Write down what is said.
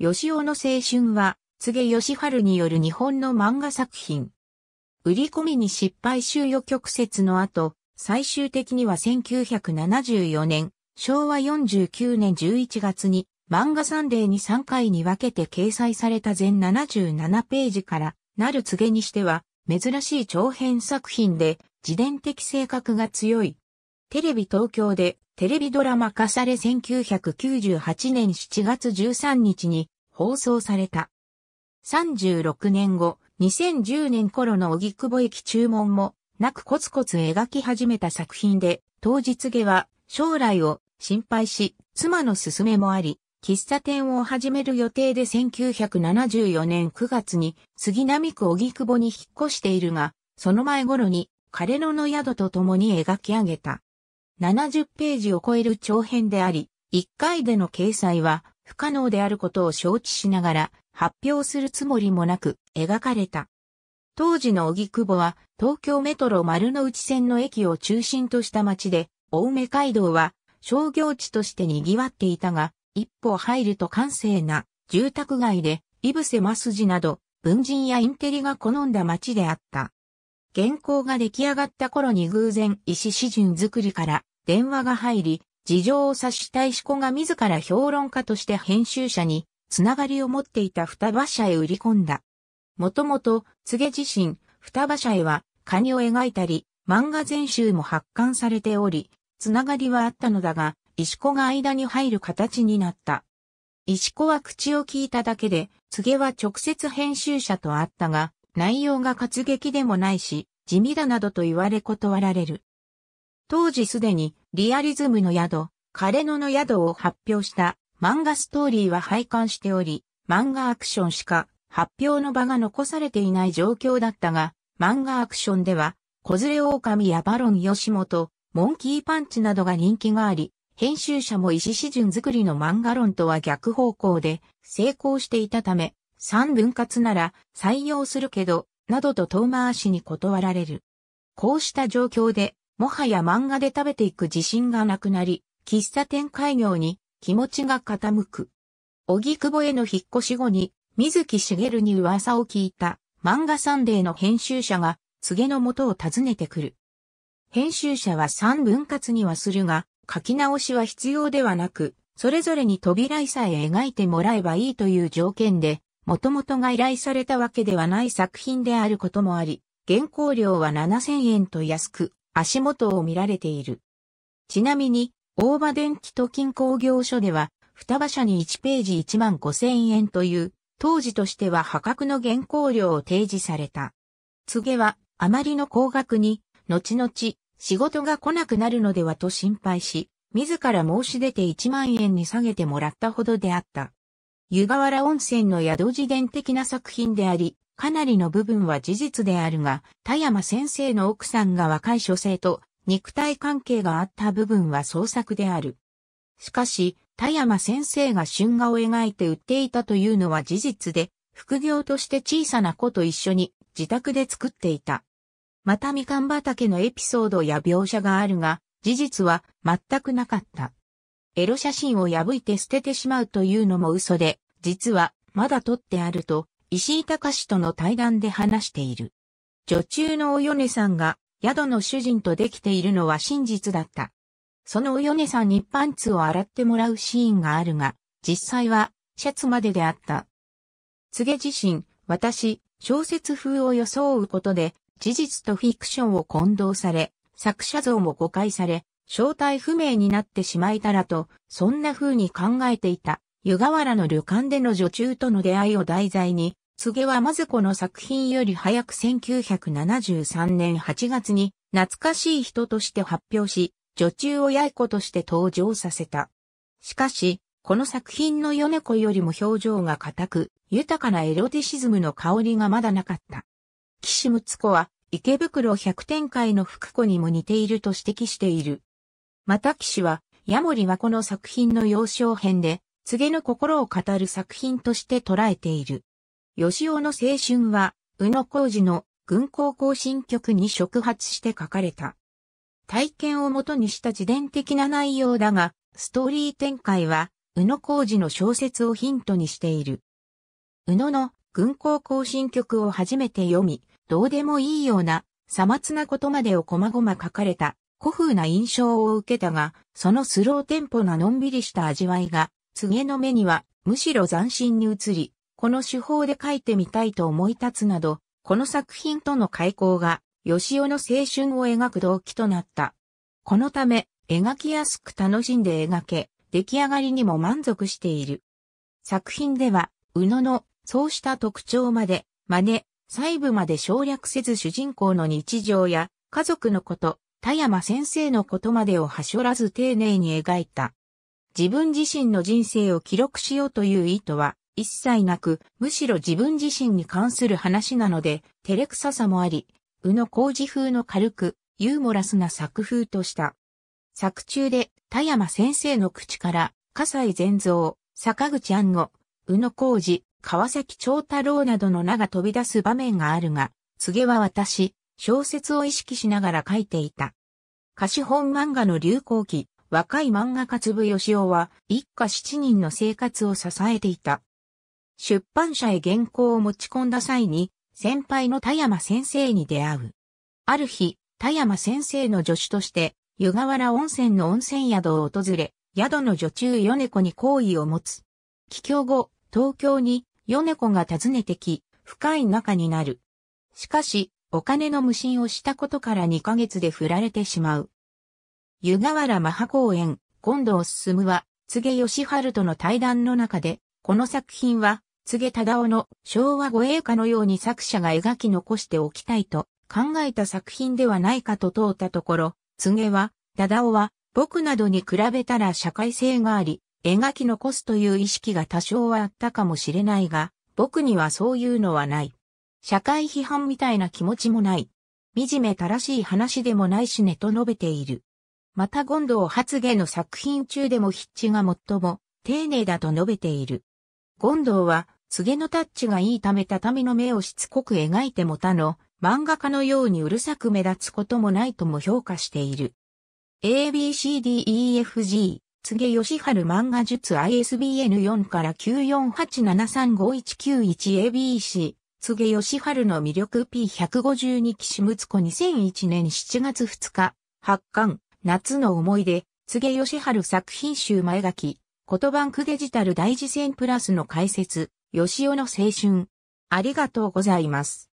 吉尾の青春は、柘げ義春による日本の漫画作品。売り込みに失敗収与曲折の後、最終的には1974年、昭和49年11月に、漫画サンデーに3回に分けて掲載された全77ページからなる柘げにしては、珍しい長編作品で、自伝的性格が強い。テレビ東京でテレビドラマ化され1998年7月13日に放送された。36年後、2010年頃の荻窪駅注文もなくコツコツ描き始めた作品で、当日下は将来を心配し、妻の勧めもあり、喫茶店を始める予定で1974年9月に杉並区荻窪に引っ越しているが、その前頃に彼のの宿と共に描き上げた。70ページを超える長編であり、1回での掲載は不可能であることを承知しながら発表するつもりもなく描かれた。当時の荻窪は東京メトロ丸の内線の駅を中心とした街で、青梅街道は商業地として賑わっていたが、一歩入ると閑静な住宅街で、イブセマスジなど文人やインテリが好んだ街であった。原稿が出来上がった頃に偶然石詩人作りから電話が入り、事情を察した石子が自ら評論家として編集者につながりを持っていた双葉社へ売り込んだ。もともと、柘自身、双葉社へは、カニを描いたり、漫画全集も発刊されており、つながりはあったのだが、石子が間に入る形になった。石子は口を聞いただけで、柘は直接編集者と会ったが、内容が活劇でもないし、地味だなどと言われ断られる。当時すでにリアリズムの宿、彼野の宿を発表した漫画ストーリーは廃刊しており、漫画アクションしか発表の場が残されていない状況だったが、漫画アクションでは、小連れ狼やバロン吉本、モンキーパンチなどが人気があり、編集者も石始順作りの漫画論とは逆方向で成功していたため、三分割なら採用するけど、などと遠回しに断られる。こうした状況でもはや漫画で食べていく自信がなくなり、喫茶店開業に気持ちが傾く。久保への引っ越し後に、水木しげるに噂を聞いた漫画サンデーの編集者が、告げのもとを訪ねてくる。編集者は三分割にはするが、書き直しは必要ではなく、それぞれに扉絵さえ描いてもらえばいいという条件で、もともとが依頼されたわけではない作品であることもあり、原稿料は7000円と安く、足元を見られている。ちなみに、大場電気と金工業所では、双葉社に1ページ1万5千円という、当時としては破格の原稿料を提示された。告げは、あまりの高額に、後々、仕事が来なくなるのではと心配し、自ら申し出て1万円に下げてもらったほどであった。湯河原温泉の宿自伝的な作品であり、かなりの部分は事実であるが、田山先生の奥さんが若い女性と肉体関係があった部分は創作である。しかし、田山先生が春画を描いて売っていたというのは事実で、副業として小さな子と一緒に自宅で作っていた。またみかん畑のエピソードや描写があるが、事実は全くなかった。エロ写真を破いて捨ててしまうというのも嘘で、実はまだ撮ってあると石井隆との対談で話している。女中のおよねさんが宿の主人とできているのは真実だった。そのおよねさんにパンツを洗ってもらうシーンがあるが、実際はシャツまでであった。告げ自身、私、小説風を装うことで、事実とフィクションを混同され、作者像も誤解され、正体不明になってしまいたらと、そんな風に考えていた、湯河原の旅館での女中との出会いを題材に、つげはまずこの作品より早く1973年8月に懐かしい人として発表し、女中を八重子として登場させた。しかし、この作品の米子よりも表情が硬く、豊かなエロティシズムの香りがまだなかった。岸睦子は、池袋百展開の福子にも似ていると指摘している。また岸は、ヤモリはこの作品の幼少編で、告げの心を語る作品として捉えている。吉尾の青春は、宇野浩二の軍港行進曲に触発して書かれた。体験をもとにした自伝的な内容だが、ストーリー展開は、宇野浩二の小説をヒントにしている。宇野の軍港行進曲を初めて読み、どうでもいいような、さまつなことまでを細々書かれた、古風な印象を受けたが、そのスローテンポなのんびりした味わいが、告げの目には、むしろ斬新に移り、この手法で書いてみたいと思い立つなど、この作品との開口が、吉尾の青春を描く動機となった。このため、描きやすく楽しんで描け、出来上がりにも満足している。作品では、宇野の、そうした特徴まで、真似、細部まで省略せず主人公の日常や、家族のこと、田山先生のことまでをはしょらず丁寧に描いた。自分自身の人生を記録しようという意図は、一切なく、むしろ自分自身に関する話なので、照れくささもあり、宇野浩二風の軽く、ユーモラスな作風とした。作中で、田山先生の口から、笠井善造、坂口安吾、宇野浩二、川崎長太郎などの名が飛び出す場面があるが、告げは私、小説を意識しながら書いていた。貸本漫画の流行期、若い漫画家よしおは、一家七人の生活を支えていた。出版社へ原稿を持ち込んだ際に、先輩の田山先生に出会う。ある日、田山先生の助手として、湯河原温泉の温泉宿を訪れ、宿の女中米子に好意を持つ。帰郷後、東京に米子が訪ねてき、深い仲になる。しかし、お金の無心をしたことから2ヶ月で振られてしまう。湯河原マハ公園、今度を進むは、柘義春との対談の中で、この作品は、柘忠夫の昭和護衛歌のように作者が描き残しておきたいと考えた作品ではないかと問うたところ、げは、忠夫は、僕などに比べたら社会性があり、描き残すという意識が多少はあったかもしれないが、僕にはそういうのはない。社会批判みたいな気持ちもない。惨めたらしい話でもないしねと述べている。また権藤発言の作品中でも筆致が最も丁寧だと述べている。権藤は告げのタッチがいいため畳の目をしつこく描いても他の漫画家のようにうるさく目立つこともないとも評価している。ABCDEFG 告げ吉春漫画術 ISBN4 から 948735191ABC 告げ吉春の魅力 P152 岸睦子2001年7月2日発刊夏の思い出告げ吉春作品集前書き言葉クデジタル大事戦プラスの解説よしおの青春。ありがとうございます。